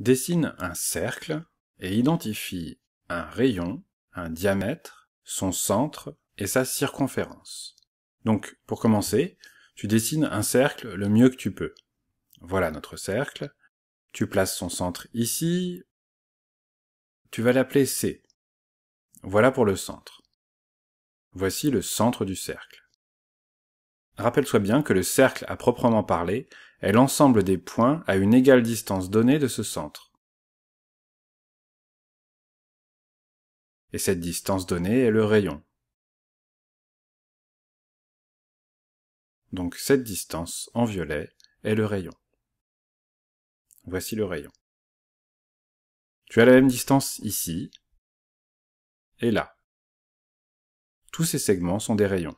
dessine un cercle et identifie un rayon, un diamètre, son centre et sa circonférence. Donc, pour commencer, tu dessines un cercle le mieux que tu peux. Voilà notre cercle. Tu places son centre ici. Tu vas l'appeler C. Voilà pour le centre. Voici le centre du cercle. Rappelle-toi bien que le cercle à proprement parler est l'ensemble des points à une égale distance donnée de ce centre. Et cette distance donnée est le rayon. Donc cette distance en violet est le rayon. Voici le rayon. Tu as la même distance ici et là. Tous ces segments sont des rayons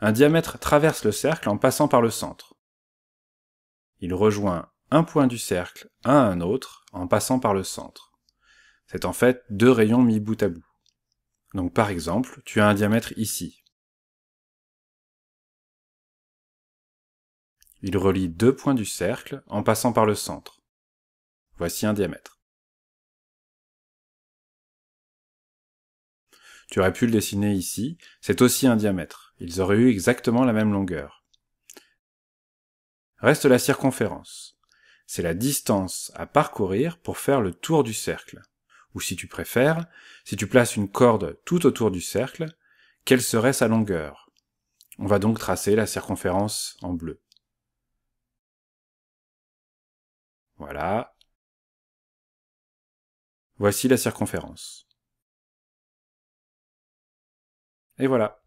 un diamètre traverse le cercle en passant par le centre. Il rejoint un point du cercle à un autre en passant par le centre. C'est en fait deux rayons mis bout à bout. Donc par exemple, tu as un diamètre ici. Il relie deux points du cercle en passant par le centre. Voici un diamètre. Tu aurais pu le dessiner ici, c'est aussi un diamètre. Ils auraient eu exactement la même longueur. Reste la circonférence. C'est la distance à parcourir pour faire le tour du cercle. Ou si tu préfères, si tu places une corde tout autour du cercle, quelle serait sa longueur On va donc tracer la circonférence en bleu. Voilà. Voici la circonférence. Et voilà.